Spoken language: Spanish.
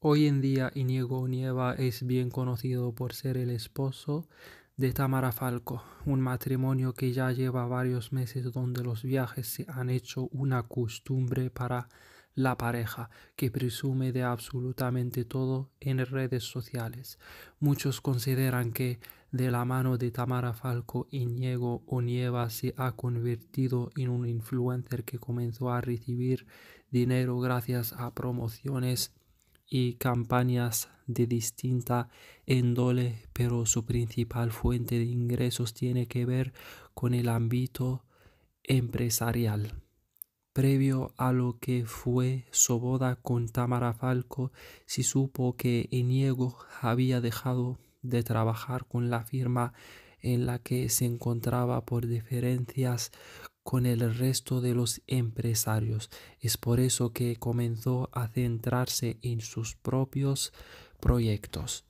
Hoy en día Iniego Nieva es bien conocido por ser el esposo de Tamara Falco, un matrimonio que ya lleva varios meses donde los viajes se han hecho una costumbre para la pareja, que presume de absolutamente todo en redes sociales. Muchos consideran que de la mano de Tamara Falco, Iniego Onieva se ha convertido en un influencer que comenzó a recibir dinero gracias a promociones y campañas de distinta índole, pero su principal fuente de ingresos tiene que ver con el ámbito empresarial. Previo a lo que fue su boda con Tamara Falco, se supo que Iniego había dejado de trabajar con la firma en la que se encontraba por diferencias con el resto de los empresarios. Es por eso que comenzó a centrarse en sus propios proyectos.